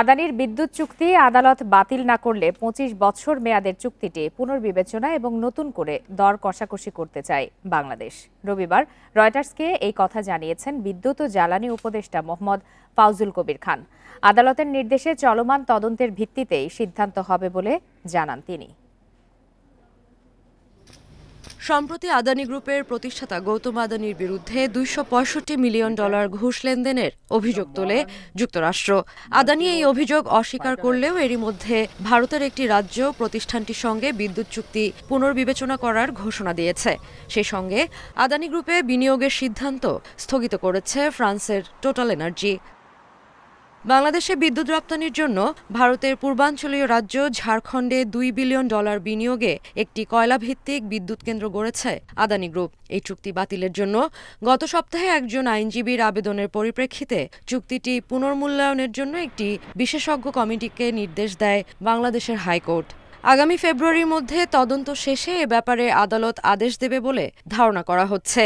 আদানির বিদ্যুৎ চুক্তি আদালত বাতিল না করলে পঁচিশ বছর মেয়াদের চুক্তিটি পুনর্বিবেচনা এবং নতুন করে দর কষাকষি করতে চায় বাংলাদেশ রবিবার রয়টার্সকে এই কথা জানিয়েছেন বিদ্যুৎ ও জ্বালানি উপদেষ্টা মোহাম্মদ ফাউজুল কবির খান আদালতের নির্দেশে চলমান তদন্তের ভিত্তিতেই সিদ্ধান্ত হবে বলে জানান তিনি সম্প্রতি আদানি গ্রুপের প্রতিষ্ঠাতা গৌতম আদানির বিরুদ্ধে দুইশো মিলিয়ন ডলার ঘুষ লেনদেনের অভিযোগ তোলে যুক্তরাষ্ট্র আদানি এই অভিযোগ অস্বীকার করলেও এরই মধ্যে ভারতের একটি রাজ্য প্রতিষ্ঠানটির সঙ্গে বিদ্যুৎ চুক্তি পুনর্বিবেচনা করার ঘোষণা দিয়েছে সেই সঙ্গে আদানি গ্রুপে বিনিয়োগের সিদ্ধান্ত স্থগিত করেছে ফ্রান্সের টোটাল এনার্জি বাংলাদেশে বিদ্যুৎ রপ্তানির জন্য ভারতের পূর্বাঞ্চলীয় রাজ্য ঝাড়খণ্ডে দুই বিলিয়ন ডলার বিনিয়োগে একটি কয়লাভিত্তিক বিদ্যুৎ কেন্দ্র গড়েছে আদানি গ্রুপ এই চুক্তি বাতিলের জন্য গত সপ্তাহে একজন আইনজীবীর আবেদনের পরিপ্রেক্ষিতে চুক্তিটি পুনর্মূল্যায়নের জন্য একটি বিশেষজ্ঞ কমিটিকে নির্দেশ দেয় বাংলাদেশের হাইকোর্ট আগামী ফেব্রুয়ারির মধ্যে তদন্ত শেষে এ ব্যাপারে আদালত আদেশ দেবে বলে ধারণা করা হচ্ছে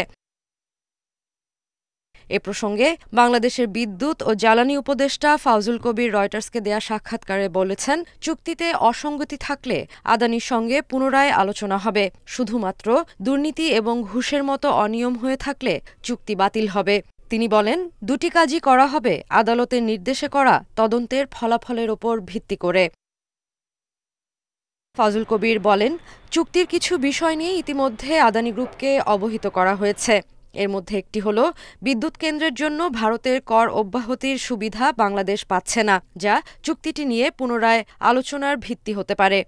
এ প্রসঙ্গে বাংলাদেশের বিদ্যুৎ ও জ্বালানি উপদেষ্টা ফাউজুল কবির রয়টার্সকে দেয়া সাক্ষাৎকারে বলেছেন চুক্তিতে অসঙ্গতি থাকলে আদানির সঙ্গে পুনরায় আলোচনা হবে শুধুমাত্র দুর্নীতি এবং ঘুষের মতো অনিয়ম হয়ে থাকলে চুক্তি বাতিল হবে তিনি বলেন দুটি কাজই করা হবে আদালতের নির্দেশে করা তদন্তের ফলাফলের ওপর ভিত্তি করে ফাজুল কবির বলেন চুক্তির কিছু বিষয় নিয়ে ইতিমধ্যে আদানি গ্রুপকে অবহিত করা হয়েছে এর মধ্যে একটি হল বিদ্যুৎ কেন্দ্রের জন্য ভারতের কর অব্যাহতির সুবিধা বাংলাদেশ পাচ্ছে না যা চুক্তিটি নিয়ে পুনরায় আলোচনার ভিত্তি হতে পারে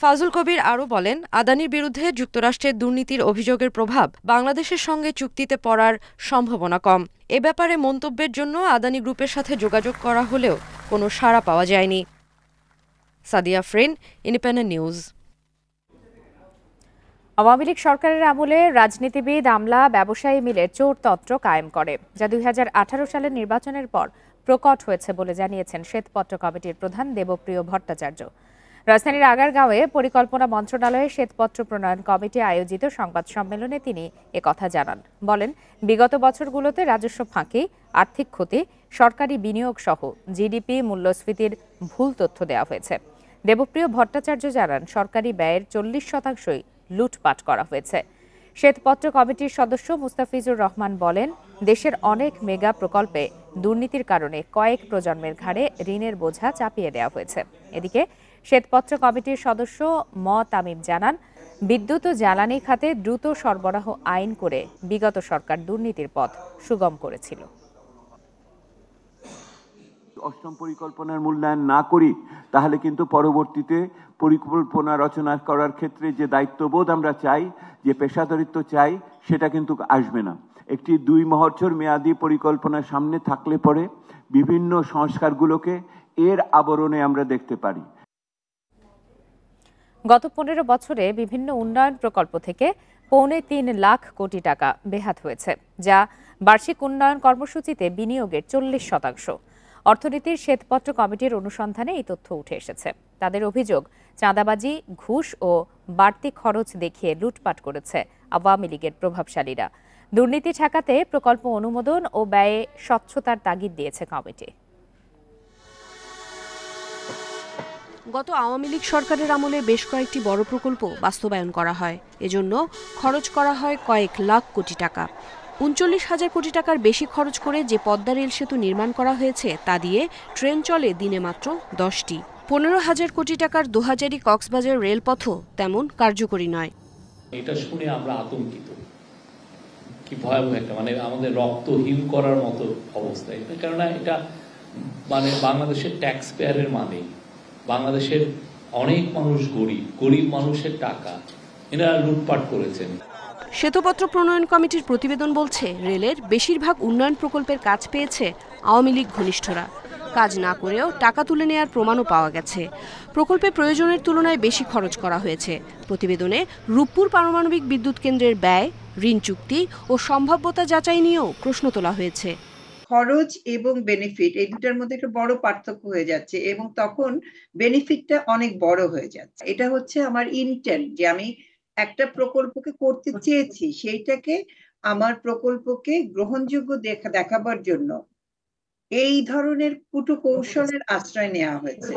ফাজুল কবির আরও বলেন আদানির বিরুদ্ধে যুক্তরাষ্ট্রের দুর্নীতির অভিযোগের প্রভাব বাংলাদেশের সঙ্গে চুক্তিতে পড়ার সম্ভাবনা কম এ ব্যাপারে মন্তব্যের জন্য আদানি গ্রুপের সাথে যোগাযোগ করা হলেও কোনো সাড়া পাওয়া যায়নি সাদিয়া ফ্রেন ইন্ডিপেন্ডেন্ট নিউজ আওয়ামী লীগ সরকারের আমলে রাজনীতিবিদ আমলা ব্যবসায়ী মিলে চোরতন্ত্র কায়েম করে যা দুই হাজার সালের নির্বাচনের পর প্রকট হয়েছে বলে জানিয়েছেন শ্বেতপত্র কমিটির প্রধান দেবপ্রিয় ভট্টাচার্য রাজধানীর আগারগাঁওয়ে পরিকল্পনা মন্ত্রণালয়ে শ্বেতপত্র প্রণয়ন কমিটি আয়োজিত সংবাদ সম্মেলনে তিনি কথা জানান বলেন বিগত বছরগুলোতে রাজস্ব ফাঁকি আর্থিক ক্ষতি সরকারি বিনিয়োগ সহ জিডিপি মূল্যস্ফীতির ভুল তথ্য দেওয়া হয়েছে দেবপ্রিয় ভট্টাচার্য জানান সরকারি ব্যয়ের চল্লিশ শতাংশই লুটপাট করা হয়েছে শ্বেতপত্র কমিটির সদস্য মুস্তাফিজুর রহমান বলেন দেশের অনেক মেগা প্রকল্পে দুর্নীতির কারণে কয়েক প্রজন্মের ঘাড়ে ঋণের বোঝা চাপিয়ে দেওয়া হয়েছে এদিকে শ্বেতপত্র কমিটির সদস্য ম তামিম জানান বিদ্যুৎ ও জ্বালানি খাতে দ্রুত সরবরাহ আইন করে বিগত সরকার দুর্নীতির পথ সুগম করেছিল অষ্টম পরিকল্পনার মূল্যায়ন না করি তাহলে কিন্তু পরবর্তীতে পরিকল্পনা রচনা করার ক্ষেত্রে যে দায়িত্ববোধ আমরা চাই যে পেশাদারিত্ব চাই সেটা কিন্তু আসবে না একটি দুই মহর্চর মেয়াদী পরিকল্পনা সামনে থাকলে পরে বিভিন্ন সংস্কারগুলোকে এর আবরণে আমরা দেখতে পারি গত পনেরো বছরে বিভিন্ন উন্নয়ন প্রকল্প থেকে পৌনে তিন লাখ কোটি টাকা বেহাত হয়েছে যা বার্ষিক উন্নয়ন কর্মসূচিতে বিনিয়োগের চল্লিশ শতাংশ অর্থনীতির শ্বেতপত্র কমিটির অনুসন্ধানে এই তথ্য উঠে এসেছে তাদের অভিযোগ চাঁদাবাজি ঘুষ ও বাড়তি খরচ দেখিয়ে লুটপাট করেছে আওয়ামী লীগের প্রভাবশালীরা দুর্নীতি ঠেকাতে প্রকল্প অনুমোদন ও ব্যয়ে স্বচ্ছতার তাগিদ দিয়েছে কমিটি গত আওয়ামী লীগ সরকারের আমলে বেশ কয়েকটি বড় প্রকল্প বাস্তবায়ন করা হয় এজন্য খরচ করা হয় কয়েক লাখ কোটি টাকা উনচল্লিশ হাজার কোটি টাকার বেশি খরচ করে যে পদ্মা রেল সেতু নির্মাণ করা হয়েছে তা দিয়ে ট্রেন চলে দিনে মাত্র দশটি পনেরো হাজার কোটি টাকার দুহাজারি কক্সবাজার রেলপথও তেমন কার্যকরী নয় এটা শুনে আমরা আতঙ্কিত কি ভয়াবহ একটা মানে আমাদের রক্ত হিম করার মতো অবস্থা এটা কেননা এটা মানে বাংলাদেশের ট্যাক্স পেয়ারের মানে বাংলাদেশের অনেক মানুষ গরিব গরিব মানুষের টাকা এনারা লুটপাট করেছেন শ্বেতপত্র প্রণয়ন কমিটির প্রতিবেদন বলছে রেলের বেশিরভাগ উন্নয়ন প্রকল্পের কাজ পেয়েছে আওয়ামী লীগ ঘনিষ্ঠরা কাজ না করেও টাকা তুলে নেওয়ার প্রমাণও পাওয়া গেছে প্রকল্পে প্রয়োজনের তুলনায় বেশি খরচ করা হয়েছে প্রতিবেদনে রূপপুর পারমাণবিক বিদ্যুৎ কেন্দ্রের ব্যয় ঋণ চুক্তি ও সম্ভাব্যতা যাচাই নিয়েও প্রশ্ন তোলা হয়েছে খরচ এবং বেনিফিট এই দুটার মধ্যে একটা বড় পার্থক্য হয়ে যাচ্ছে এবং তখন বেনিফিটটা অনেক বড় হয়ে যাচ্ছে এটা হচ্ছে আমার ইন্টেন্ট যে আমি একটা প্রকল্পকে করতে চেয়েছি সেইটাকে আমার প্রকল্পকে গ্রহণযোগ্য দেখা দেখাবার জন্য এই ধরনের কুটু কৌশলের আশ্রয় নেওয়া হয়েছে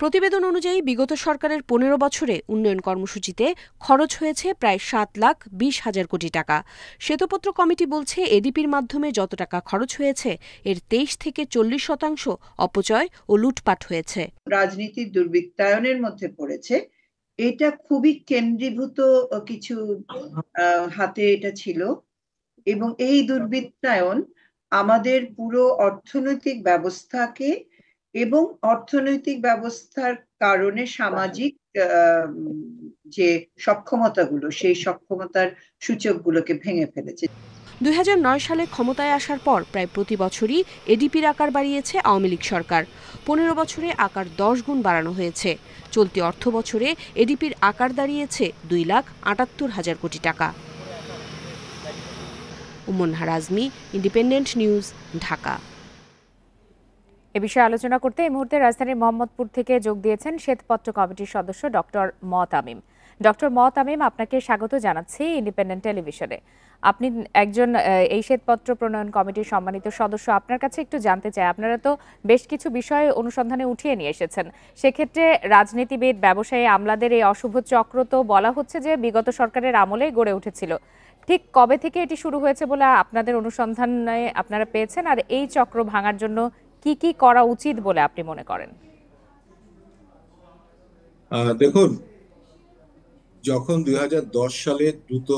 প্রতিবেদন অনুযায়ী বিগত সরকারের পনেরো বছরে উন্নয়ন কর্মসূচিতে খরচ হয়েছে প্রায় সাত লাখ বিশ হাজার কোটি টাকা শ্বেতপত্র কমিটি বলছে এডিপির মাধ্যমে যত টাকা খরচ হয়েছে এর তেইশ থেকে চল্লিশ শতাংশ অপচয় ও লুটপাট হয়েছে রাজনীতির দুর্বৃত্তায়নের মধ্যে পড়েছে এটা খুবই কেন্দ্রীভূত কিছু হাতে এটা ছিল এবং এই দুর্বৃত্তায়ন আমাদের পুরো অর্থনৈতিক ব্যবস্থাকে এবং অর্থনৈতিক ব্যবস্থার কারণে সামাজিক যে সক্ষমতাগুলো সেই সক্ষমতার সূচকগুলোকে ভেঙে ফেলেছে দুই সালে ক্ষমতায় আসার পর প্রায় প্রতি বছরই এডিপির আকার বাড়িয়েছে আওয়ামী লীগ সরকার পনেরো বছরে আকার দশ গুণ বাড়ানো হয়েছে চলতি অর্থ বছরে এডিপির আকার দাঁড়িয়েছে দুই লাখ আটাত্তর হাজার কোটি টাকা উমন হারাজমি ইন্ডিপেন্ডেন্ট নিউজ ঢাকা এ বিষয়ে আলোচনা করতে এই মুহূর্তে রাজধানীর মোহাম্মদপুর থেকে যোগ দিয়েছেন শ্বেতপত্র কমিটির সদস্য ডক্টর মত আমিম ডক্টর তামিম আপনাকে স্বাগত জানাচ্ছি ইন্ডিপেন্ডেন্ট টেলিভিশনে আপনি একজন এই শ্বেতপত্র প্রণয়ন কমিটির সম্মানিত সদস্য আপনার কাছে একটু জানতে চাই আপনারা তো বেশ কিছু বিষয় অনুসন্ধানে উঠিয়ে নিয়ে এসেছেন সেক্ষেত্রে রাজনীতিবিদ ব্যবসায়ী আমলাদের এই অশুভ চক্র তো বলা হচ্ছে যে বিগত সরকারের আমলে গড়ে উঠেছিল ঠিক কবে থেকে এটি শুরু হয়েছে বলে আপনাদের অনুসন্ধানে আপনারা পেয়েছেন আর এই চক্র ভাঙার জন্য কি কি করা উচিত বলে আপনি মনে করেন দেখুন যখন দুই সালে দ্রুত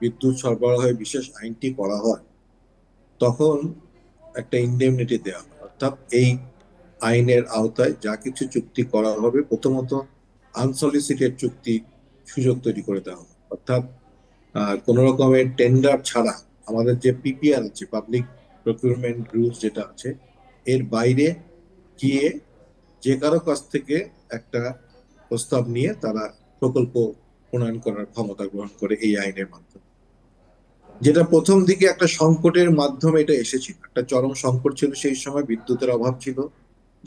বিদ্যুৎ সরবরাহের বিশেষ আইনটি করা হয় তখন একটা ইন্ডেমনিটি দেওয়া হয় অর্থাৎ এই আইনের আওতায় যা কিছু চুক্তি করা হবে প্রথমত আনসলিসিটেড চুক্তি সুযোগ তৈরি করে দেওয়া হবে অর্থাৎ কোনো রকমের টেন্ডার ছাড়া আমাদের যে পিপিআর আছে পাবলিক প্রকিউরমেন্ট রুলস যেটা আছে এর বাইরে গিয়ে যে কারো কাছ থেকে একটা প্রস্তাব নিয়ে তারা প্রকল্প প্রণয়ন করার ক্ষমতা গ্রহণ করে এই আইনের মাধ্যমে যেটা প্রথম দিকে একটা সংকটের মাধ্যমে এটা এসেছিল একটা চরম সংকট ছিল সেই সময় বিদ্যুতের অভাব ছিল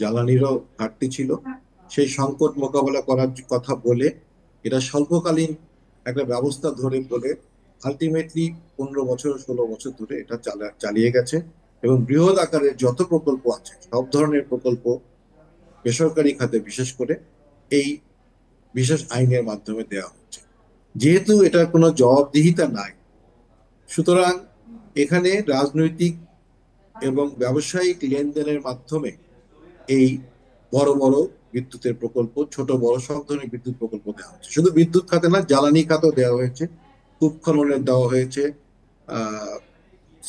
জ্বালানিরও ঘাটতি ছিল সেই সংকট মোকাবেলা করার কথা বলে এটা স্বল্পকালীন একটা ব্যবস্থা ধরে বলে আলটিমেটলি পনেরো বছর ষোলো বছর ধরে এটা চালিয়ে গেছে এবং বৃহৎ আকারের যত প্রকল্প আছে সব ধরনের প্রকল্প বেসরকারি খাতে বিশেষ করে এই বিশেষ আইনের মাধ্যমে দেওয়া হয় যেহেতু এটার কোনো জবাবদিহিতা নাই সুতরাং এখানে রাজনৈতিক এবং ব্যবসায়িক লেনদেনের মাধ্যমে এই বড় বড় বিদ্যুতের প্রকল্প ছোট বড় সব ধরনের বিদ্যুৎ প্রকল্প দেওয়া হচ্ছে শুধু বিদ্যুৎ খাতে না জ্বালানি খাতেও দেওয়া হয়েছে কূপ খননের দেওয়া হয়েছে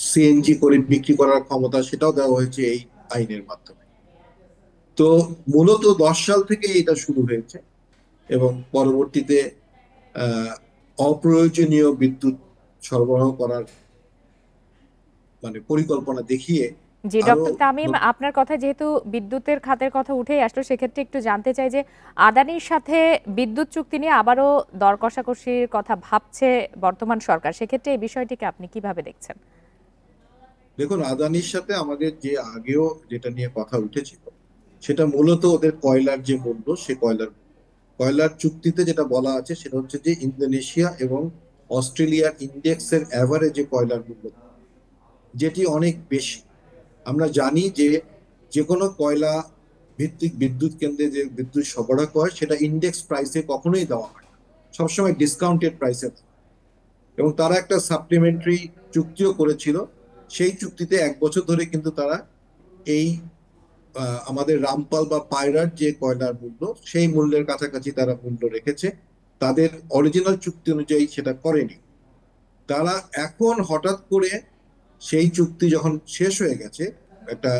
সিএনজি করে বিক্রি করার ক্ষমতা সেটাও দেওয়া হয়েছে এই আইনের মাধ্যমে তো মূলত দশ সাল থেকে এটা শুরু হয়েছে এবং পরবর্তীতে অপ্রয়োজনীয় বিদ্যুৎ সরবরাহ করার মানে পরিকল্পনা দেখিয়ে জি ডক্টর তামিম আপনার কথা যেহেতু বিদ্যুতের খাতের কথা উঠেই আসলো সেক্ষেত্রে একটু জানতে চাই যে আদানির সাথে বিদ্যুৎ চুক্তি নিয়ে আবারও দর কষাকষির কথা ভাবছে বর্তমান সরকার সেক্ষেত্রে এই বিষয়টিকে আপনি কিভাবে দেখছেন দেখুন আদানির সাথে আমাদের যে আগেও যেটা নিয়ে কথা উঠেছিল সেটা মূলত ওদের কয়লার যে মূল্য সে কয়লার কয়লার চুক্তিতে যেটা বলা আছে সেটা হচ্ছে যে ইন্দোনেশিয়া এবং অস্ট্রেলিয়ার ইন্ডেক্সের অ্যাভারেজে কয়লার মূল্য যেটি অনেক বেশি আমরা জানি যে যে কোনো কয়লা ভিত্তিক বিদ্যুৎ কেন্দ্রে যে বিদ্যুৎ সরবরাহ হয় সেটা ইন্ডেক্স প্রাইসে কখনোই দেওয়া হয় সবসময় ডিসকাউন্টেড প্রাইসে এবং তারা একটা সাপ্লিমেন্টারি চুক্তিও করেছিল সেই চুক্তিতে এক বছর ধরে কিন্তু তারা এই আমাদের রামপাল বা পায়রার যে কয়লার মূল্য সেই মূল্যের কাছাকাছি তারা মূল্য রেখেছে তাদের অরিজিনাল চুক্তি অনুযায়ী সেটা করেনি তারা এখন হঠাৎ করে সেই চুক্তি যখন শেষ হয়ে গেছে একটা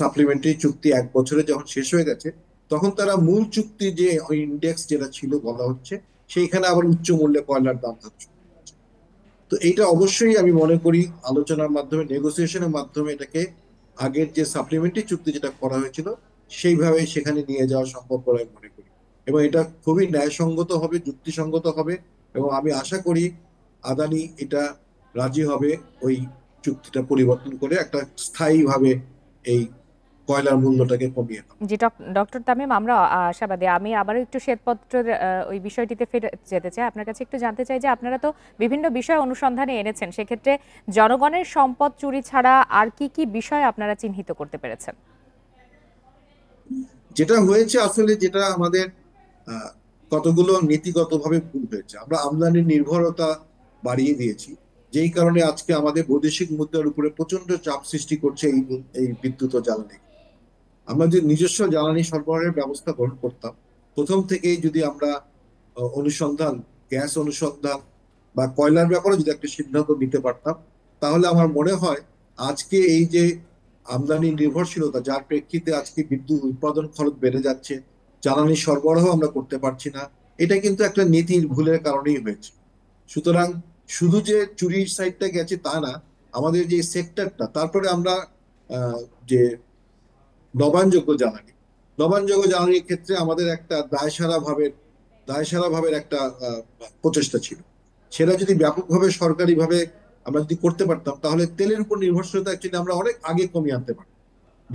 সাপ্লিমেন্টারি চুক্তি এক বছরে যখন শেষ হয়ে গেছে তখন তারা মূল চুক্তি যে ইন্ডেক্স যেটা ছিল বলা হচ্ছে সেইখানে আবার উচ্চ মূল্যে কয়লার দাম থাকছে তো এইটা অবশ্যই আমি মনে করি আলোচনার মাধ্যমে নেগোসিয়েশনের মাধ্যমে এটাকে আগের যে সাপ্লিমেন্টারি চুক্তি যেটা করা হয়েছিল সেইভাবে সেখানে নিয়ে যাওয়া সম্ভব বলে আমি মনে করি এবং এটা খুবই ন্যায়সঙ্গত হবে যুক্তিসঙ্গত হবে এবং আমি আশা করি আদানি এটা রাজি হবে ওই চুক্তিটা পরিবর্তন করে একটা স্থায়ীভাবে এই কয়লার মূল্যটাকে কমিয়ে জি ডক্টর তামিম আমরা আশাবাদী আমি আবার একটু শ্বেতপত্রের ওই বিষয়টিতে ফিরে যেতে চাই আপনার কাছে একটু জানতে চাই যে আপনারা তো বিভিন্ন বিষয় অনুসন্ধানে এনেছেন সেক্ষেত্রে জনগণের সম্পদ চুরি ছাড়া আর কি কি বিষয় আপনারা চিহ্নিত করতে পেরেছেন যেটা হয়েছে আসলে যেটা আমাদের কতগুলো নীতিগতভাবে ভুল হয়েছে আমরা আমদানি নির্ভরতা বাড়িয়ে দিয়েছি যেই কারণে আজকে আমাদের বৈদেশিক মুদ্রার উপরে প্রচন্ড চাপ সৃষ্টি করছে এই বিদ্যুৎ জ্বালানি আমরা যদি নিজস্ব জ্বালানি সরবরাহের ব্যবস্থা গ্রহণ করতাম প্রথম থেকেই যদি আমরা অনুসন্ধান গ্যাস অনুসন্ধান বা কয়লার ব্যাপারে যদি একটা সিদ্ধান্ত নিতে পারতাম তাহলে আমার মনে হয় আজকে এই যে আমদানি নির্ভরশীলতা যার প্রেক্ষিতে আজকে বিদ্যুৎ উৎপাদন খরচ বেড়ে যাচ্ছে জ্বালানি সরবরাহ আমরা করতে পারছি না এটা কিন্তু একটা নীতির ভুলের কারণেই হয়েছে সুতরাং শুধু যে চুরির সাইডটা গেছে তা না আমাদের যে সেক্টরটা তারপরে আমরা যে নবানযোগ্য জ্বালানি নবানযোগ্য জ্বালানির ক্ষেত্রে আমাদের একটা দায়সারা ভাবের দায়সারা ভাবের একটা প্রচেষ্টা ছিল সেটা যদি ব্যাপকভাবে সরকারিভাবে আমরা যদি করতে পারতাম তাহলে তেলের উপর নির্ভরশীলতা অ্যাকচুয়ালি আমরা অনেক আগে কমিয়ে আনতে পারতাম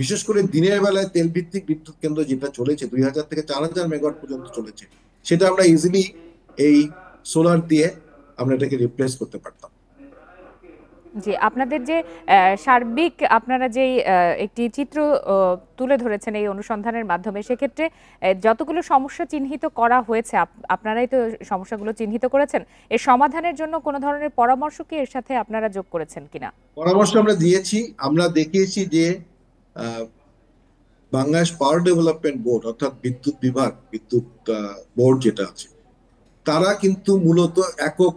বিশেষ করে দিনের বেলায় তেল ভিত্তিক বিদ্যুৎ কেন্দ্র যেটা চলেছে দুই হাজার থেকে চার হাজার মেগাওয়াট পর্যন্ত চলেছে সেটা আমরা ইজিলি এই সোলার দিয়ে আমরা এটাকে রিপ্লেস করতে পারতাম জি আপনাদের যে সার্বিক আপনারা যেই একটি চিত্র তুলে ধরেছেন এই অনুসন্ধানের মাধ্যমে সেক্ষেত্রে যতগুলো সমস্যা চিহ্নিত করা হয়েছে আপনারাই তো সমস্যাগুলো চিহ্নিত করেছেন এর সমাধানের জন্য কোনো ধরনের পরামর্শ কি এর সাথে আপনারা যোগ করেছেন কিনা পরামর্শ আমরা দিয়েছি আমরা দেখিয়েছি যে বাংলাদেশ পাওয়ার ডেভেলপমেন্ট বোর্ড অর্থাৎ বিদ্যুৎ বিভাগ বিদ্যুৎ বোর্ড যেটা আছে তারা কিন্তু মূলত একক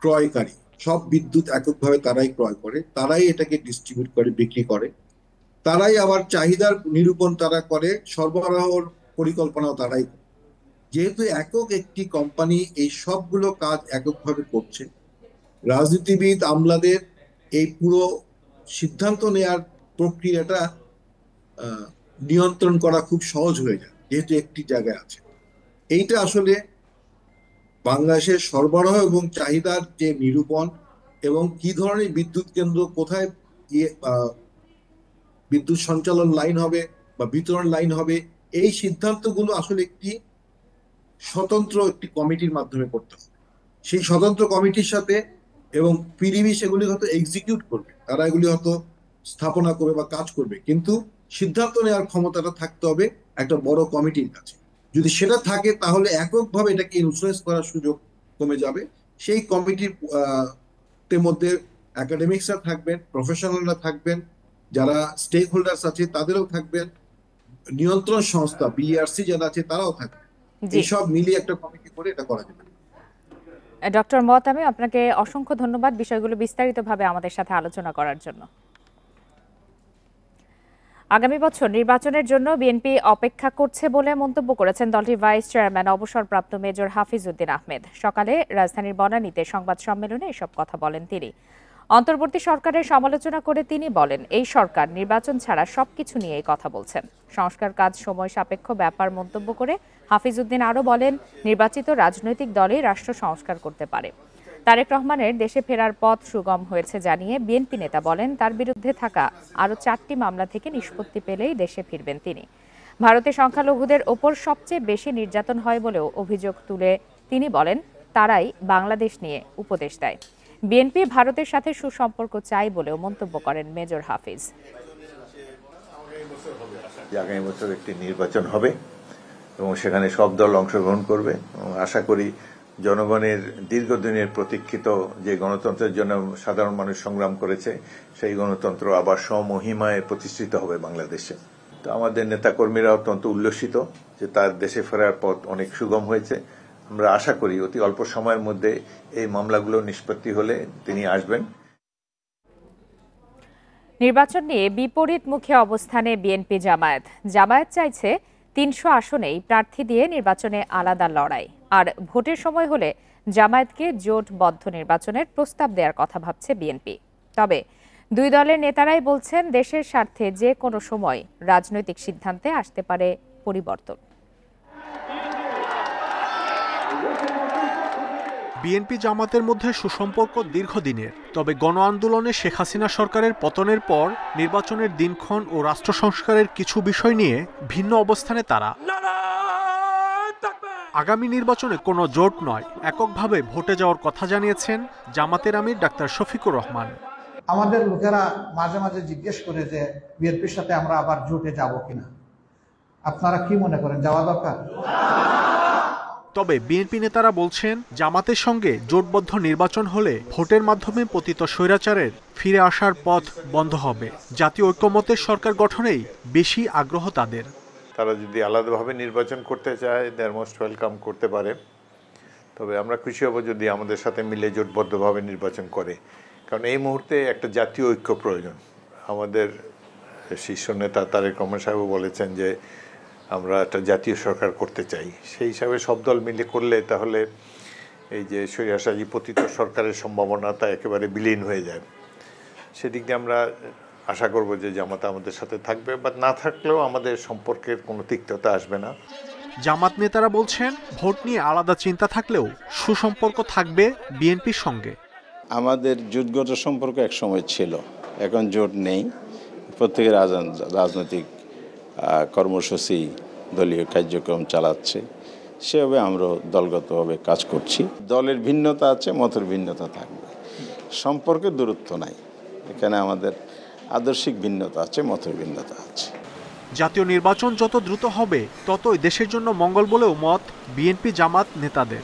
ক্রয়কারী সব বিদ্যুৎ এককভাবে তারাই ক্রয় করে তারাই এটাকে ডিস্ট্রিবিউট করে বিক্রি করে তারাই আবার চাহিদার নিরূপণ তারা করে সরবরাহর পরিকল্পনাও তারাই করে যেহেতু একক একটি কোম্পানি এই সবগুলো কাজ এককভাবে করছে রাজনীতিবিদ আমলাদের এই পুরো সিদ্ধান্ত নেয়ার প্রক্রিয়াটা নিয়ন্ত্রণ করা খুব সহজ হয়ে যায় যেহেতু একটি জায়গায় আছে এইটা আসলে বাংলাদেশের সরবরাহ এবং চাহিদার যে নিরূপণ এবং কি ধরনের বিদ্যুৎ কেন্দ্র কোথায় ইয়ে, বিদ্যুৎ সঞ্চালন লাইন হবে বা বিতরণ লাইন হবে এই সিদ্ধান্তগুলো আসলে একটি স্বতন্ত্র একটি কমিটির মাধ্যমে করতে হবে সেই স্বতন্ত্র কমিটির সাথে এবং পিডিবি সেগুলি হয়তো এক্সিকিউট করবে তারা এগুলি হয়তো স্থাপনা করবে বা কাজ করবে কিন্তু সিদ্ধান্ত নেওয়ার ক্ষমতাটা থাকতে হবে একটা বড় কমিটির কাছে যদি সেটা থাকে তাহলে এককভাবে এটাকে ইনফ্লুয়েস করার সুযোগ কমে যাবে সেই কমিটির মধ্যে একাডেমিক্সরা থাকবেন প্রফেশনালরা থাকবেন যারা স্টেক হোল্ডার্স আছে তাদেরও থাকবেন নিয়ন্ত্রণ সংস্থা বিআরসি e যারা আছে তারাও থাকবে এইসব মিলিয়ে একটা কমিটি করে এটা করা যাবে ডক্টর মতামে আপনাকে অসংখ্য ধন্যবাদ বিষয়গুলো বিস্তারিতভাবে আমাদের সাথে আলোচনা করার জন্য আগামী বছর নির্বাচনের জন্য বিএনপি অপেক্ষা করছে বলে মন্তব্য করেছেন দলটির ভাইস চেয়ারম্যান অবসরপ্রাপ্ত মেজর হাফিজ উদ্দিন আহমেদ সকালে রাজধানীর বনানীতে সংবাদ সম্মেলনে এসব কথা বলেন তিনি অন্তর্বর্তী সরকারের সমালোচনা করে তিনি বলেন এই সরকার নির্বাচন ছাড়া সবকিছু নিয়েই কথা বলছেন সংস্কার কাজ সময় সাপেক্ষ ব্যাপার মন্তব্য করে হাফিজ উদ্দিন আরও বলেন নির্বাচিত রাজনৈতিক দলই রাষ্ট্র সংস্কার করতে পারে তারেক রহমানের দেশে ফেরার পথ সুগম হয়েছে জানিয়ে বিএনপি নেতা বলেন তার বিরুদ্ধে থাকা আরও চারটি মামলা থেকে নিষ্পত্তি পেলেই দেশে ফিরবেন তিনি ভারতে সংখ্যালঘুদের ওপর সবচেয়ে বেশি নির্যাতন হয় বলেও অভিযোগ তুলে তিনি বলেন তারাই বাংলাদেশ নিয়ে উপদেশ দেয় বিএনপি ভারতের সাথে সুসম্পর্ক চাই বলেও মন্তব্য করেন মেজর হাফিজ আগামী বছর একটি নির্বাচন হবে এবং সেখানে সব দল অংশগ্রহণ করবে আশা করি জনগণের দীর্ঘদিনের প্রতীক্ষিত যে গণতন্ত্রের জন্য সাধারণ মানুষ সংগ্রাম করেছে সেই গণতন্ত্র আবার স্বমহিমায় প্রতিষ্ঠিত হবে বাংলাদেশে তো আমাদের নেতাকর্মীরা অত্যন্ত উল্লসিত যে তার দেশে ফেরার পথ অনেক সুগম হয়েছে আমরা আশা করি অতি অল্প সময়ের মধ্যে এই মামলাগুলো নিষ্পত্তি হলে তিনি আসবেন নির্বাচন নিয়ে বিপরীত মুখে অবস্থানে বিএনপি জামায়াত জামায়াত চাইছে তিনশো আসনেই প্রার্থী দিয়ে নির্বাচনে আলাদা লড়াই আর ভোটের সময় হলে জামায়াতকে জোটবদ্ধ নির্বাচনের প্রস্তাব দেওয়ার কথা ভাবছে বিএনপি তবে দুই দলের নেতারাই বলছেন দেশের স্বার্থে যে কোনো সময় রাজনৈতিক সিদ্ধান্তে আসতে পারে পরিবর্তন বিএনপি জামাতের মধ্যে সুসম্পর্ক দীর্ঘদিনের তবে গণ আন্দোলনে শেখ হাসিনা সরকারের পতনের পর নির্বাচনের দিনক্ষণ ও রাষ্ট্র সংস্কারের কিছু বিষয় নিয়ে ভিন্ন অবস্থানে তারা আগামী নির্বাচনে কোনো জোট নয় এককভাবে ভোটে যাওয়ার কথা জানিয়েছেন জামাতের আমির ডাক্তার শফিকুর রহমান আমাদের লোকেরা মাঝে মাঝে জিজ্ঞেস করে যে বিএনপির সাথে আমরা আবার জোটে যাব কিনা আপনারা কি মনে করেন যাওয়া দরকার তবে বিএনপি নেতারা বলছেন জামাতের সঙ্গে জোটবদ্ধ নির্বাচন হলে ভোটের মাধ্যমে পতিত স্বৈরাচারের ফিরে আসার পথ বন্ধ হবে জাতীয় ঐক্যমতের সরকার গঠনেই বেশি আগ্রহ তাদের তারা যদি আলাদাভাবে নির্বাচন করতে চায় দে আর মোস্ট ওয়েলকাম করতে পারে তবে আমরা খুশি হব যদি আমাদের সাথে মিলে জোটবদ্ধভাবে নির্বাচন করে কারণ এই মুহূর্তে একটা জাতীয় ঐক্য প্রয়োজন আমাদের শীর্ষ নেতা তারেক রহমান সাহেবও বলেছেন যে আমরা একটা জাতীয় সরকার করতে চাই সেই হিসাবে সব দল মিলে করলে তাহলে এই যে সৈয়াসাজি পতিত সরকারের সম্ভাবনাটা একেবারে বিলীন হয়ে যায় সেদিক দিয়ে আমরা আশা করব যে জামাত আমাদের সাথে থাকবে বাট না থাকলেও আমাদের সম্পর্কের কোনো তিক্ততা আসবে না জামাত নেতারা বলছেন ভোট নিয়ে আলাদা চিন্তা থাকলেও সুসম্পর্ক থাকবে বিএনপির সঙ্গে আমাদের জোটগত সম্পর্ক এক সময় ছিল এখন জোট নেই প্রত্যেকে রাজনৈতিক কর্মসূচি দলীয় কার্যক্রম চালাচ্ছে সেভাবে আমরা দলগতভাবে কাজ করছি দলের ভিন্নতা আছে মতের ভিন্নতা থাকবে সম্পর্কে দূরত্ব নাই এখানে আমাদের আদর্শিক ভিন্নতা আছে মতের ভিন্নতা আছে জাতীয় নির্বাচন যত দ্রুত হবে ততই দেশের জন্য মঙ্গল বলেও মত বিএনপি জামাত নেতাদের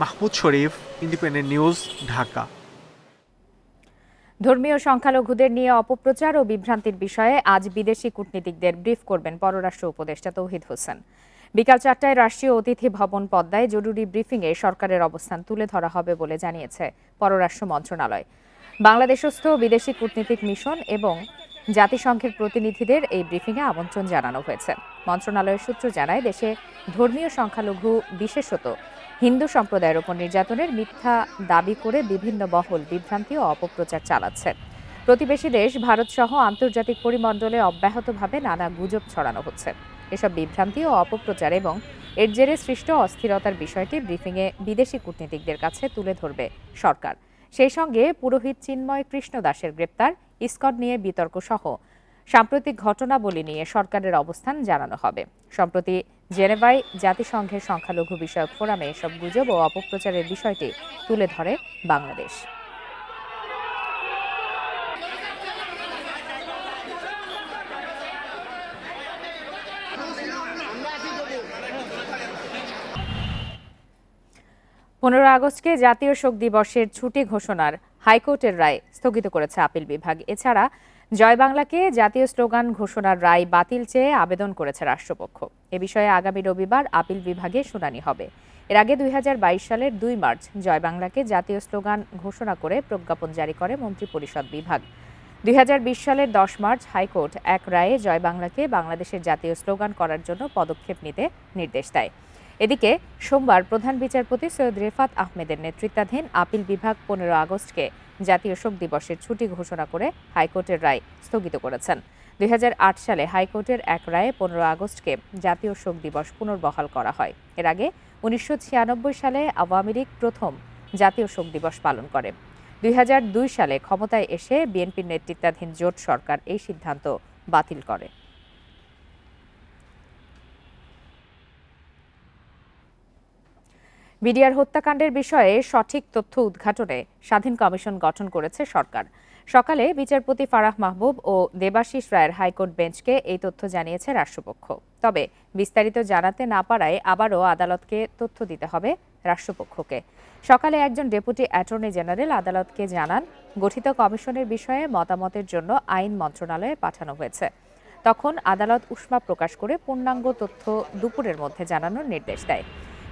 মাহমুদ শরীফ ইন্ডিপেন্ডেন্ট নিউজ ঢাকা ধর্মীয় সংখ্যালঘুদের নিয়ে অপপ্রচার ও বিভ্রান্তির বিষয়ে আজ বিদেশি কূটনীতিকদের ব্রিফ করবেন পররাষ্ট্র উপদেষ্টা তৌহিদ হোসেন বিকাল চারটায় রাষ্ট্রীয় অতিথি ভবন পদ্মায় জরুরি ব্রিফিংয়ে সরকারের অবস্থান তুলে ধরা হবে বলে জানিয়েছে পররাষ্ট্র মন্ত্রণালয় বাংলাদেশস্থ বিদেশি কূটনীতিক মিশন এবং জাতিসংঘের প্রতিনিধিদের এই ব্রিফিংয়ে আমন্ত্রণ জানানো হয়েছে মন্ত্রণালয়ের সূত্র জানায় দেশে ধর্মীয় সংখ্যালঘু বিশেষত হিন্দু সম্প্রদায়ের ওপর নির্যাতনের মিথ্যা দাবি করে বিভিন্ন বহল বিভ্রান্তি ও অপপ্রচার চালাচ্ছে প্রতিবেশী দেশ ভারত সহ আন্তর্জাতিক পরিমণ্ডলে অব্যাহতভাবে নানা গুজব ছড়ানো হচ্ছে এসব বিভ্রান্তি ও অপপ্রচার এবং এর জেরে সৃষ্ট অস্থিরতার বিষয়টি ব্রিফিংয়ে বিদেশি কূটনীতিকদের কাছে তুলে ধরবে সরকার সেই সঙ্গে পুরোহিত চিন্ময় কৃষ্ণ দাসের গ্রেপ্তার ইস্কট নিয়ে বিতর্ক সহ সাম্প্রতিক ঘটনাবলী নিয়ে সরকারের অবস্থান জানানো হবে সম্প্রতি জেনেভায় জাতিসংঘের সংখ্যালঘু বিষয়ক ফোরামে এসব গুজব ও অপপ্রচারের বিষয়টি তুলে ধরে বাংলাদেশ পনেরো আগস্টকে জাতীয় শোক দিবসের ছুটি ঘোষণার হাইকোর্টের রায় স্থগিত করেছে আপিল বিভাগ এছাড়া জয় বাংলাকে জাতীয় স্লোগান ঘোষণার রায় বাতিল চেয়ে আবেদন করেছে রাষ্ট্রপক্ষ এ বিষয়ে আগামী রবিবার আপিল বিভাগে শুনানি হবে এর আগে দুই সালের দুই মার্চ জয় বাংলাকে জাতীয় স্লোগান ঘোষণা করে প্রজ্ঞাপন জারি করে মন্ত্রিপরিষদ বিভাগ দুই সালের দশ মার্চ হাইকোর্ট এক রায়ে জয় বাংলাকে বাংলাদেশের জাতীয় স্লোগান করার জন্য পদক্ষেপ নিতে নির্দেশ দেয় এদিকে সোমবার প্রধান বিচারপতি সৈয়দ রেফাত আহমেদের নেতৃত্বাধীন আপিল বিভাগ পনেরো আগস্টকে জাতীয় শোক দিবসের ছুটি ঘোষণা করে হাইকোর্টের রায় স্থগিত করেছেন দুই সালে হাইকোর্টের এক রায়ে পনেরো আগস্টকে জাতীয় শোক দিবস পুনর্বহাল করা হয় এর আগে উনিশশো সালে আওয়ামী লীগ প্রথম জাতীয় শোক দিবস পালন করে দুই সালে ক্ষমতায় এসে বিএনপির নেতৃত্বাধীন জোট সরকার এই সিদ্ধান্ত বাতিল করে বিডিআর হত্যাকাণ্ডের বিষয়ে সঠিক তথ্য উদ্ঘাটনে স্বাধীন কমিশন গঠন করেছে সরকার সকালে বিচারপতি ফারাহ মাহবুব ও দেবাশিস রায়ের হাইকোর্ট বেঞ্চকে এই তথ্য জানিয়েছে রাষ্ট্রপক্ষ তবে বিস্তারিত জানাতে না পারায় আবারও আদালতকে তথ্য দিতে হবে রাষ্ট্রপক্ষকে সকালে একজন ডেপুটি অ্যাটর্নি জেনারেল আদালতকে জানান গঠিত কমিশনের বিষয়ে মতামতের জন্য আইন মন্ত্রণালয়ে পাঠানো হয়েছে তখন আদালত উষ্মা প্রকাশ করে পূর্ণাঙ্গ তথ্য দুপুরের মধ্যে জানানোর নির্দেশ দেয়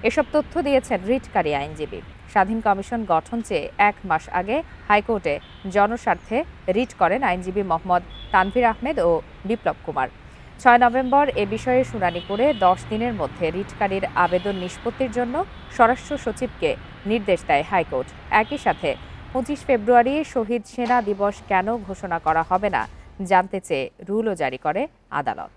এসব তথ্য দিয়েছেন রিটকারী আইনজীবী স্বাধীন কমিশন গঠন চেয়ে এক মাস আগে হাইকোর্টে জনস্বার্থে রিট করেন আইনজীবী মোহাম্মদ তানভীর আহমেদ ও বিপ্লব কুমার ছয় নভেম্বর এ বিষয়ে শুনানি করে দশ দিনের মধ্যে রিটকারীর আবেদন নিষ্পত্তির জন্য স্বরাষ্ট্র সচিবকে নির্দেশ দেয় হাইকোর্ট একই সাথে পঁচিশ ফেব্রুয়ারি শহীদ সেনা দিবস কেন ঘোষণা করা হবে না জানতে চেয়ে রুলও জারি করে আদালত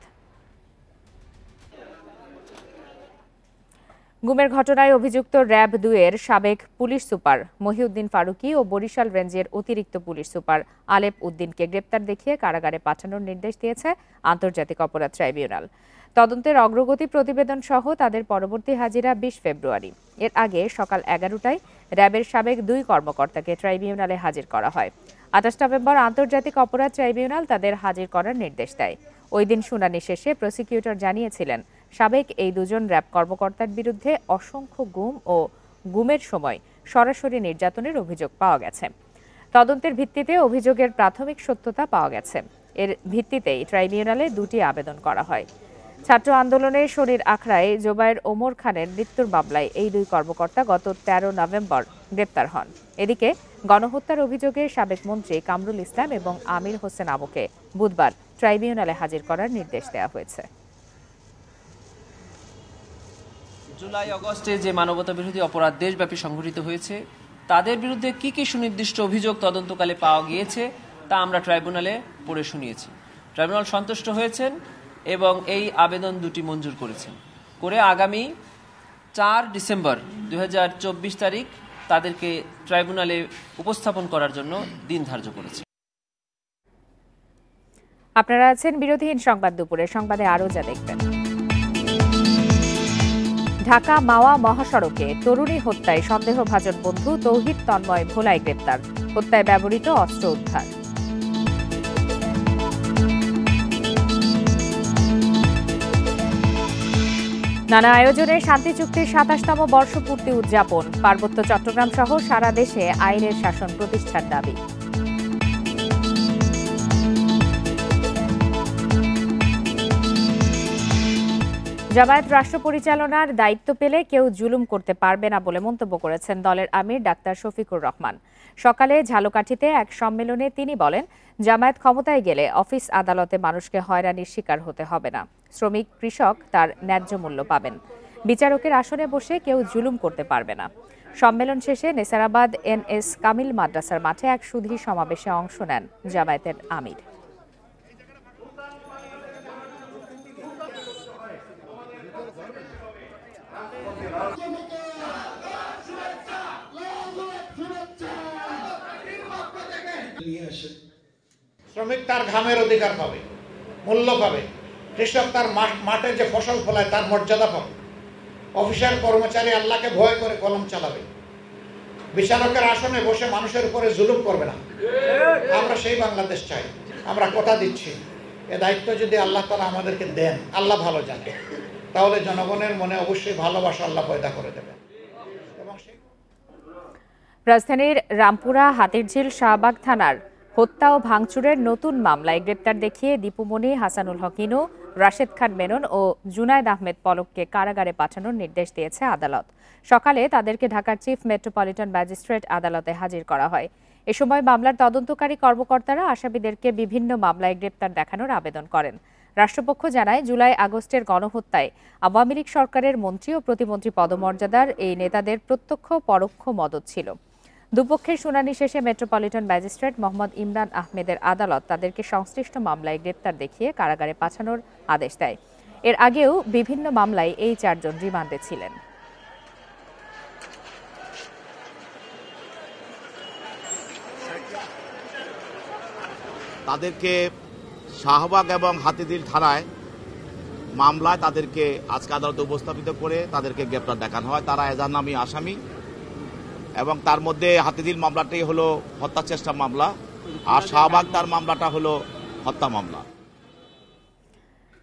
গুমের ঘটনায় অভিযুক্ত র্যাব দুয়ের সাবেক পুলিশ সুপার মহিউদ্দিন ফারুকি ও বরিশাল রেঞ্জের অতিরিক্ত পুলিশ সুপার আলেপ উদ্দিনকে গ্রেপ্তার দেখিয়ে কারাগারে পাঠানোর নির্দেশ দিয়েছে আন্তর্জাতিক অপরাধ ট্রাইব্যুনাল তদন্তের অগ্রগতি প্রতিবেদন সহ তাদের পরবর্তী হাজিরা বিশ ফেব্রুয়ারি এর আগে সকাল এগারোটায় র্যাবের সাবেক দুই কর্মকর্তাকে ট্রাইব্যুনালে হাজির করা হয় আঠাশ নভেম্বর আন্তর্জাতিক অপরাধ ট্রাইব্যুনাল তাদের হাজির করার নির্দেশ দেয় ওই দিন শুনানি শেষে প্রসিকিউটর জানিয়েছিলেন সাবেক এই দুজন র্যাব কর্মকর্তার বিরুদ্ধে অসংখ্য গুম ও গুমের সময় সরাসরি নির্যাতনের অভিযোগ পাওয়া গেছে তদন্তের ভিত্তিতে অভিযোগের প্রাথমিক সত্যতা পাওয়া গেছে এর ভিত্তিতেই ট্রাইব্যুনালে দুটি আবেদন করা হয় ছাত্র আন্দোলনে শরীর আখড়ায় জোবায়ের ওমর খানের মৃত্যুর মামলায় এই দুই কর্মকর্তা গত ১৩ নভেম্বর গ্রেপ্তার হন এদিকে গণহত্যার অভিযোগে সাবেক মন্ত্রী কামরুল ইসলাম এবং আমির হোসেন আবুকে বুধবার ট্রাইব্যুনালে হাজির করার নির্দেশ দেওয়া হয়েছে জুলাই অগস্টে যে মানবতা বিরোধী অপরাধ দেশব্যাপী সংঘটিত হয়েছে তাদের বিরুদ্ধে কি কি সুনির্দিষ্ট অভিযোগ তদন্তকালে পাওয়া গিয়েছে তা আমরা ট্রাইব্যুনালে পড়ে শুনিয়েছি ট্রাইব্যুনাল সন্তুষ্ট হয়েছেন এবং এই আবেদন দুটি মঞ্জুর করেছেন করে আগামী চার ডিসেম্বর দু তারিখ তাদেরকে ট্রাইব্যুনালে উপস্থাপন করার জন্য দিন ধার্য করেছে আপনারা আছেন বিরোধীহীন সংবাদ দুপুরে সংবাদে আরও যা দেখবেন ঢাকা মাওয়া মহাসড়কে তরুণী হত্যায় সন্দেহভাজন বন্ধু তৌহিদ তন্ময় ভোলাই গ্রেপ্তার হত্যায় ব্যবহৃত অস্ত্র উদ্ধার নানা আয়োজনে শান্তি চুক্তির সাতাশতম বর্ষপূর্তি উদযাপন পার্বত্য চট্টগ্রাম সহ সারা দেশে আইনের শাসন প্রতিষ্ঠার দাবি জামায়াত রাষ্ট্র পরিচালনার দায়িত্ব পেলে কেউ জুলুম করতে পারবে না বলে মন্তব্য করেছেন দলের আমির ডাক্তার শফিকুর রহমান সকালে ঝালকাঠিতে এক সম্মেলনে তিনি বলেন জামায়াত ক্ষমতায় গেলে অফিস আদালতে মানুষকে হয়রানির শিকার হতে হবে না শ্রমিক কৃষক তার ন্যায্য মূল্য পাবেন বিচারকের আসনে বসে কেউ জুলুম করতে পারবে না সম্মেলন শেষে নেসারাবাদ এনএস কামিল মাদ্রাসার মাঠে এক সুধী সমাবেশে অংশ নেন জামায়াতের আমির শ্রমিক তার ঘামের অধিকার পাবে মূল্য পাবে কৃষক তার মাঠে যে ফসল ফলায় তার মর্যাদা পাবে অফিসার কর্মচারী আল্লাহকে ভয় করে কলম চালাবে বিচারকের আসনে বসে মানুষের উপরে জুলুম করবে না আমরা সেই বাংলাদেশ চাই আমরা কথা দিচ্ছি এ দায়িত্ব যদি আল্লাহ তারা আমাদেরকে দেন আল্লাহ ভালো জানে তাহলে জনগণের মনে অবশ্যই ভালোবাসা আল্লাহ পয়দা করে দেবেন রাজধানীর রামপুরা হাতিরঝিল শাহবাগ থানার হত্যা ও ভাঙচুরের নতুন মামলায় গ্রেপ্তার দেখিয়ে দীপুমণি হাসানুল হকিনু রাশেদ খান মেনন ও জুনায়দ আহমেদ পলককে কারাগারে পাঠানোর নির্দেশ দিয়েছে আদালত সকালে তাদেরকে ঢাকার চিফ মেট্রোপলিটন ম্যাজিস্ট্রেট আদালতে হাজির করা হয় এ সময় মামলার তদন্তকারী কর্মকর্তারা আসামিদেরকে বিভিন্ন মামলায় গ্রেপ্তার দেখানোর আবেদন করেন রাষ্ট্রপক্ষ জানায় জুলাই আগস্টের গণহত্যায় আওয়ামী লীগ সরকারের মন্ত্রী ও প্রতিমন্ত্রী পদমর্যাদার এই নেতাদের প্রত্যক্ষ পরোক্ষ মদত ছিল দুপক্ষের শুনানি শেষে মেট্রোপলিটন ম্যাজিস্ট্রেট মোহাম্মদ ইমরান আহমেদের আদালত তাদেরকে সংশ্লিষ্ট মামলায় গ্রেপ্তার দেখিয়ে কারাগারে পাঠানোর আদেশ দেয় এর আগেও বিভিন্ন মামলায় এই চারজন রিমান্ডে ছিলেন তাদেরকে শাহবাগ এবং হাতিদিল থানায় মামলায় তাদেরকে আজকে আদালতে উপস্থাপিত করে তাদেরকে গ্রেপ্তার দেখানো হয় তারা এজার নামী আসামি এবং তার মধ্যে হাতিদিল মামলাটি হলো হত্যা চেষ্টা মামলা আর শাহবাগ তার মামলাটা হলো হত্যা মামলা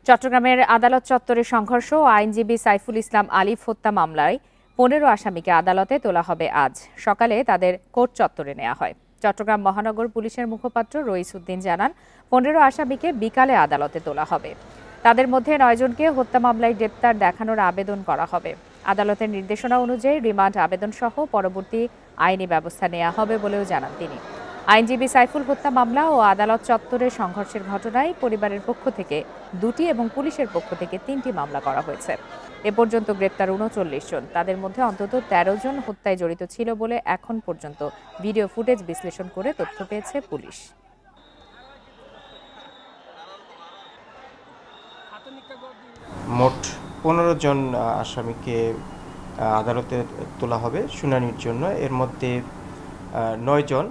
চট্টগ্রামের আদালত চত্বরে সংঘর্ষ আইনজীবী সাইফুল ইসলাম আলিফ হত্যা মামলায় পনেরো আসামিকে আদালতে তোলা হবে আজ সকালে তাদের কোর্ট চত্বরে নেওয়া হয় চট্টগ্রাম মহানগর পুলিশের মুখপাত্র রইস উদ্দিন জানান পনেরো আসামিকে বিকালে আদালতে তোলা হবে তাদের মধ্যে নয়জনকে হত্যা মামলায় গ্রেপ্তার দেখানোর আবেদন করা হবে আদালতের নির্দেশনা অনুযায়ী রিমান্ড আবেদন সহ পরবর্তী আইনি ব্যবস্থা নেওয়া হবে বলেও জানান তিনি আইনজীবী সাইফুল হত্যা মামলা ও আদালত চত্বরে সংঘর্ষের ঘটনায় পরিবারের পক্ষ থেকে দুটি এবং পুলিশের পক্ষ থেকে তিনটি মামলা করা হয়েছে এ পর্যন্ত গ্রেপ্তার উনচল্লিশ জন তাদের মধ্যে অন্তত ১৩ জন হত্যায় জড়িত ছিল বলে এখন পর্যন্ত ভিডিও ফুটেজ বিশ্লেষণ করে তথ্য পেয়েছে পুলিশ মোট পনেরো জন আসামিকে আদালতে তোলা হবে শুনানির জন্য এর মধ্যে নয়জন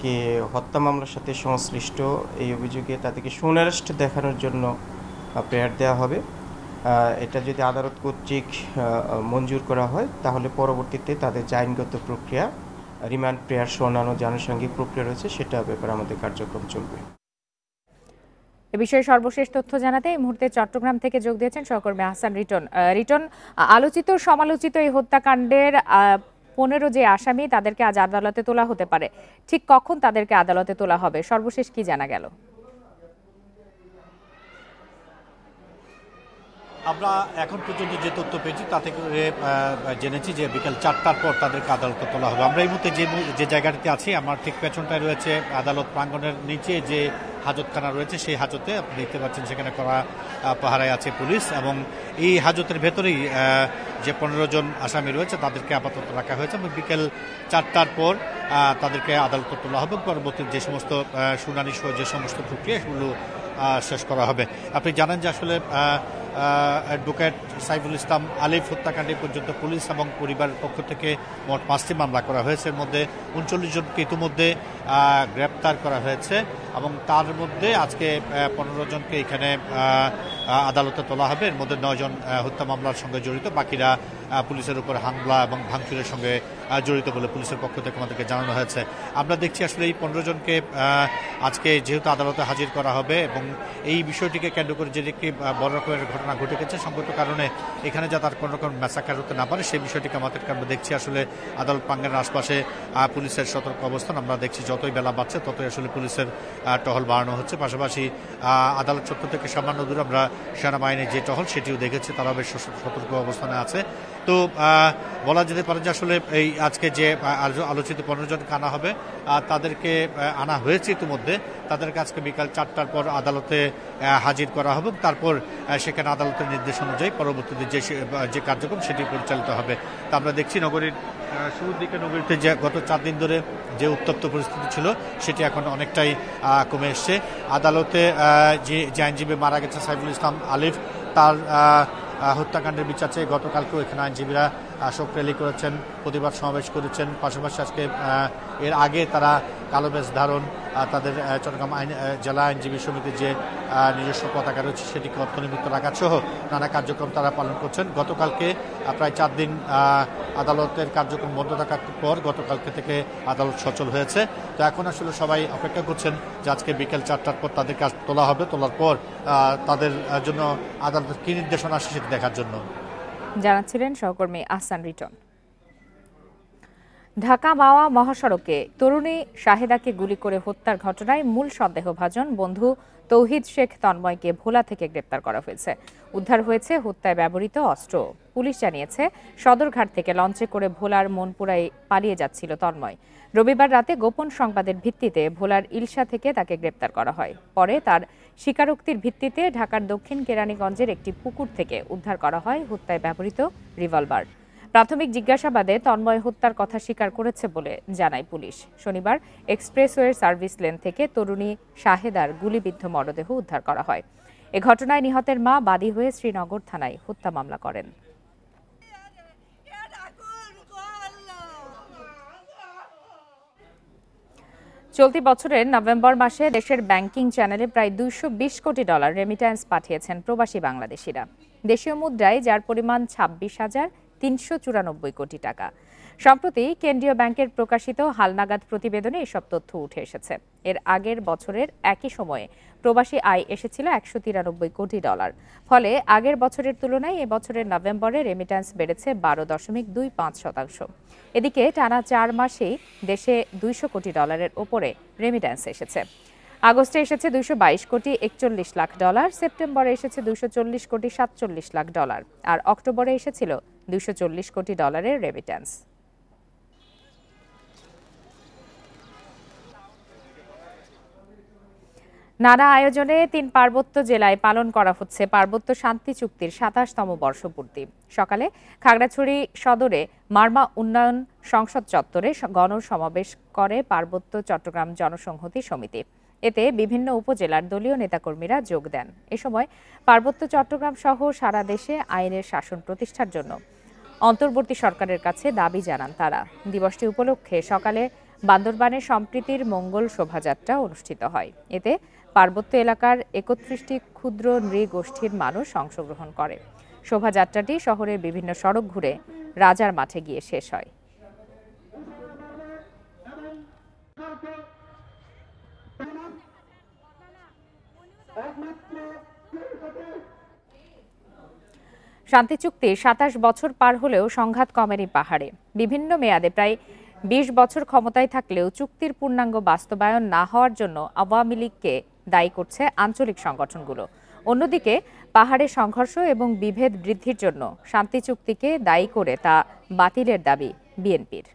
কে হত্যা মামলার সাথে সংশ্লিষ্ট এই অভিযোগে তাদেরকে সুনারেস্ট দেখানোর জন্য প্রেয়ার দেওয়া হবে এটা যদি আদালত কর্তৃক মঞ্জুর করা হয় তাহলে পরবর্তীতে তাদের আইনগত প্রক্রিয়া রিমান্ড প্রেয়ার শোনানো যে আনুষঙ্গিক প্রক্রিয়া রয়েছে সেটা ব্যাপারে আমাদের কার্যক্রম চলবে এ বিষয়ে সর্বশেষ তথ্য জানাতে এই মুহূর্তে চট্টগ্রাম থেকে যোগ দিয়েছেন সহকর্মী আহসান রিটন রিটন আলোচিত সমালোচিত এই হত্যাকাণ্ডের পনেরো যে আসামি তাদেরকে আজ আদালতে তোলা হতে পারে ঠিক কখন তাদেরকে আদালতে তোলা হবে সর্বশেষ কি জানা গেল আমরা এখন পর্যন্ত যে তথ্য পেয়েছি তা থেকে জেনেছি যে বিকেল চারটার পর তাদেরকে আদালতে তোলা হবে আমরা এই মুহূর্তে যে যে জায়গাটিতে আছি আমার ঠিক পেছনটায় রয়েছে আদালত প্রাঙ্গণের নিচে যে হাজতখানা রয়েছে সেই হাজতে আপনি দেখতে পাচ্ছেন সেখানে করা পাহারায় আছে পুলিশ এবং এই হাজতের ভেতরেই যে পনেরো জন আসামি রয়েছে তাদেরকে আপাতত রাখা হয়েছে এবং বিকেল চারটার পর তাদেরকে আদালতে তোলা হবে পরবর্তী যে সমস্ত শুনানি সহ যে সমস্ত প্রক্রিয়া সেগুলো শেষ করা হবে আপনি জানেন যে আসলে অ্যাডভোকেট সাইফুল ইসলাম আলিফ হত্যাকাণ্ডে পর্যন্ত পুলিশ এবং পরিবারের পক্ষ থেকে মোট পাঁচটি মামলা করা হয়েছে এর মধ্যে উনচল্লিশ জনকে ইতিমধ্যে গ্রেপ্তার করা হয়েছে এবং তার মধ্যে আজকে পনেরো জনকে এখানে আদালতে তোলা হবে এর মধ্যে নয়জন হত্যা মামলার সঙ্গে জড়িত বাকিরা পুলিশের উপর হামলা এবং ভাঙচুরের সঙ্গে জড়িত বলে পুলিশের পক্ষ থেকে আমাদেরকে জানানো হয়েছে আমরা দেখছি আসলে এই পনেরো জনকে আজকে যেহেতু আদালতে হাজির করা হবে এবং এই বিষয়টিকে কেন্দ্র করে যে একটি বড় রকমের ঘটনা ঘটনা ঘটে গেছে সংগত কারণে এখানে যা তার কোনো রকম ম্যাসাকার হতে না পারে সেই বিষয়টিকে আমাদের আমরা দেখছি আসলে আদালত প্রাঙ্গনের আশপাশে পুলিশের সতর্ক অবস্থান আমরা দেখছি যতই বেলা বাড়ছে ততই আসলে পুলিশের টহল বাড়ানো হচ্ছে পাশাপাশি আদালত চক্র থেকে সামান্য দূরে আমরা সেনাবাহিনীর যে টহল সেটিও দেখেছি তারা বেশ সতর্ক অবস্থানে আছে তো বলা যেতে পারে যে আসলে এই আজকে যে আলোচিত পনেরো জনকে আনা হবে তাদেরকে আনা হয়েছে ইতিমধ্যে তাদেরকে আজকে বিকাল চারটার পর আদালতে হাজির করা হবে তারপর সেখানে আদালতের নির্দেশ অনুযায়ী পরবর্তীতে যে যে কার্যক্রম সেটি পরিচালিত হবে তা আমরা দেখছি নগরীর শুরুর দিকে নগরীতে যে গত চার দিন ধরে যে উত্তপ্ত পরিস্থিতি ছিল সেটি এখন অনেকটাই কমে এসছে আদালতে যে যে আইনজীবী মারা গেছে সাইফুল ইসলাম আলিফ তার হত্যাকাণ্ডের বিচার চেয়ে গতকালকেও এখানে আইনজীবীরা শোক র্যালি করেছেন প্রতিবাদ সমাবেশ করেছেন পাশাপাশি আজকে এর আগে তারা কালো বেশ ধারণ তাদের চট্টগ্রাম আইন জেলা আইনজীবী সমিতির যে নিজস্ব পতাকা রয়েছে সেটিকে অর্থনিমিত্ত রাখা সহ নানা কার্যক্রম তারা পালন করছেন গতকালকে প্রায় চার দিন আদালতের কার্যক্রম বন্ধ থাকার পর গতকালকে থেকে আদালত সচল হয়েছে তো এখন আসলে সবাই অপেক্ষা করছেন যে আজকে বিকেল চারটার পর তাদের কাজ তোলা হবে তোলার পর তাদের জন্য আদালতের কী নির্দেশনা আসে সেটি দেখার জন্য জানাচ্ছিলেন সহকর্মী আহসান রিটন ঢাকা মাওয়া মহাসড়কে তরুণী শাহেদাকে গুলি করে হত্যার ঘটনায় মূল সন্দেহভাজন বন্ধু তৌহিদ শেখ তন্ময়কে ভোলা থেকে গ্রেপ্তার করা হয়েছে উদ্ধার হয়েছে হত্যায় ব্যবহৃত অস্ত্র পুলিশ জানিয়েছে সদরঘাট থেকে লঞ্চে করে ভোলার মনপুরায় পালিয়ে যাচ্ছিল তন্ময় রবিবার রাতে গোপন সংবাদের ভিত্তিতে ভোলার ইলসা থেকে তাকে গ্রেপ্তার করা হয় পরে তার স্বীকারোক্তির ভিত্তিতে ঢাকার দক্ষিণ কেরানীগঞ্জের একটি পুকুর থেকে উদ্ধার করা হয় হত্যায় ব্যবহৃত রিভলভার প্রাথমিক জিজ্ঞাসাবাদে তন্ময় হত্যার কথা স্বীকার করেছে বলে জানায় পুলিশ শনিবার এক্সপ্রেসওয়ের সার্ভিস লেন থেকে তরুণী শাহেদার গুলিবিদ্ধ মরদেহ উদ্ধার করা হয় এ ঘটনায় নিহতের মা বাদী হয়ে শ্রীনগর থানায় হত্যা মামলা করেন চলতি বছরের নভেম্বর মাসে দেশের ব্যাংকিং চ্যানেলে প্রায় দুইশো কোটি ডলার রেমিট্যান্স পাঠিয়েছেন প্রবাসী বাংলাদেশিরা দেশীয় মুদ্রায় যার পরিমাণ ছাব্বিশ হাজার তিনশো চুরানব্বই কোটি টাকা সম্প্রতি কেন্দ্রীয় ব্যাংকের প্রকাশিত হালনাগাদ প্রতিবেদনে এসব তথ্য উঠে এসেছে এর আগের বছরের একই সময়ে প্রবাসী আয় এসেছিল একশো তিরানব্বই কোটি ডলার ফলে আগের বছরের তুলনায় এবছরের নভেম্বরে রেমিট্যান্স বেড়েছে বারো দশমিক দুই পাঁচ শতাংশ এদিকে টানা চার মাসেই দেশে দুইশো কোটি ডলারের ওপরে রেমিট্যান্স এসেছে আগস্টে এসেছে দুইশো কোটি একচল্লিশ লাখ ডলার সেপ্টেম্বরে এসেছে দুইশো কোটি সাতচল্লিশ লাখ ডলার আর অক্টোবরে এসেছিল দুইশো কোটি ডলারের রেমিট্যান্স নানা আয়োজনে তিন পার্বত্য জেলায় পালন করা হচ্ছে পার্বত্য শান্তি চুক্তির সাতাশতম বর্ষপূর্তি সকালে খাগড়াছড়ি সদরে মার্মা উন্নয়ন সংসদ চত্বরে গণসমাবেশ করে পার্বত্য চট্টগ্রাম জনসংহতি সমিতি এতে বিভিন্ন উপজেলার দলীয় নেতাকর্মীরা যোগ দেন এ সময় পার্বত্য চট্টগ্রাম সহ সারা দেশে আইনের শাসন প্রতিষ্ঠার জন্য অন্তর্বর্তী সরকারের কাছে দাবি জানান তারা দিবসটি উপলক্ষে সকালে বান্দরবানে সম্প্রীতির মঙ্গল শোভাযাত্রা অনুষ্ঠিত হয় এতে পার্বত্য এলাকার একত্রিশটি ক্ষুদ্র নৃগোষ্ঠীর মানুষ অংশগ্রহণ করে শোভাযাত্রাটি শহরের বিভিন্ন সড়ক ঘুরে রাজার মাঠে গিয়ে শেষ হয় শান্তি চুক্তি সাতাশ বছর পার হলেও সংঘাত কমেনি পাহাড়ে বিভিন্ন মেয়াদে প্রায় বিশ বছর ক্ষমতায় থাকলেও চুক্তির পূর্ণাঙ্গ বাস্তবায়ন না হওয়ার জন্য আওয়ামী লীগকে দায়ী করছে আঞ্চলিক সংগঠনগুলো অন্যদিকে পাহাড়ে সংঘর্ষ এবং বিভেদ বৃদ্ধির জন্য শান্তি চুক্তিকে দায়ী করে তা বাতিলের দাবি বিএনপির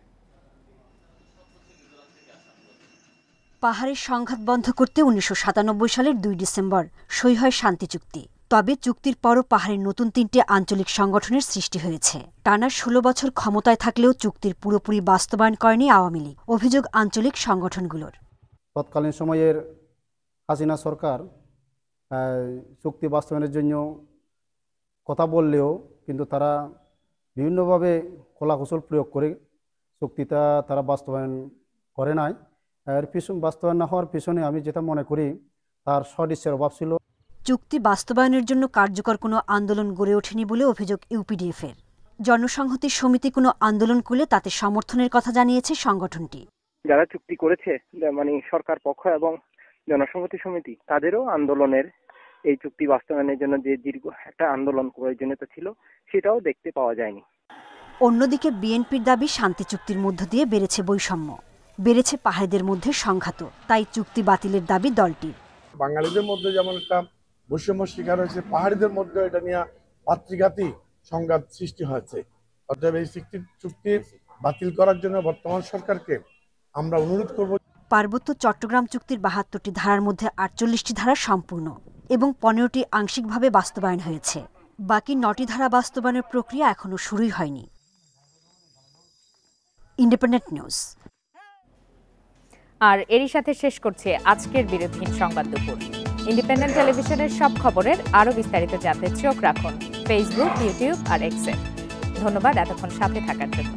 পাহাড়ের সংঘাত বন্ধ করতে উনিশশো সালের দুই ডিসেম্বর সই হয় শান্তি চুক্তি তবে চুক্তির পরও পাহাড়ের নতুন তিনটি আঞ্চলিক সংগঠনের সৃষ্টি হয়েছে টানা ষোলো বছর ক্ষমতায় থাকলেও চুক্তির পুরোপুরি বাস্তবায়ন করেনি আওয়ামী লীগ অভিযোগ আঞ্চলিক সংগঠনগুলোর তৎকালীন সময়ের হাসিনা সরকার চুক্তি বাস্তবায়নের জন্য কথা বললেও কিন্তু তারা বিভিন্নভাবে কলাকৌশল প্রয়োগ করে চুক্তিটা তারা বাস্তবায়ন করে নাই এর পিছন বাস্তবায়ন না হওয়ার পিছনে আমি যেটা মনে করি তার সদিচ্ছের অভাব ছিল চুক্তি বাস্তবায়নের জন্য কার্যকর কোনো আন্দোলন গড়ে ওঠেনি বলে অভিযোগ ইউপিডিএফের জনসংহতি সমিতি কোনো আন্দোলন করলে তাতে সমর্থনের কথা জানিয়েছে সংগঠনটি যারা চুক্তি করেছে মানে সরকার পক্ষ এবং জনসংহতি সমিতি তাদেরও আন্দোলনের এই চুক্তি বাস্তবায়নের জন্য যে দীর্ঘ একটা আন্দোলন প্রয়োজনীয়তা ছিল সেটাও দেখতে পাওয়া যায়নি অন্যদিকে বিএনপির দাবি শান্তি চুক্তির মধ্য দিয়ে বেড়েছে বৈষম্য বেড়েছে পাহাড়ের মধ্যে সংঘাত তাই চুক্তি বাতিলের দাবি দলটির বাঙালিদের মধ্যে যেমন একটা বৈষম্য শিকার হয়েছে পাহাড়িদের মধ্যে এটা নিয়ে মাতৃঘাতী সংঘাত সৃষ্টি হয়েছে অতএব এই চুক্তি বাতিল করার জন্য বর্তমান সরকারকে আমরা অনুরোধ করব পার্বত্য চট্টগ্রাম চুক্তির বাহাত্তরটি ধারার মধ্যে আটচল্লিশটি ধারা সম্পূর্ণ এবং পনেরোটি আংশিকভাবে বাস্তবায়ন হয়েছে বাকি নটি ধারা বাস্তবায়নের প্রক্রিয়া এখনও শুরুই হয়নি ইন্ডিপেন্ডেন্ট নিউজ আর এরই সাথে শেষ করছে আজকের বিরোধীন সংবাদ দুপুর ইন্ডিপেন্ডেন্ট টেলিভিশনের সব খবরের আরও বিস্তারিত জানতে চোখ রাখুন ফেসবুক ইউটিউব আর এক্সে ধন্যবাদ এতক্ষণ সাথে থাকার জন্য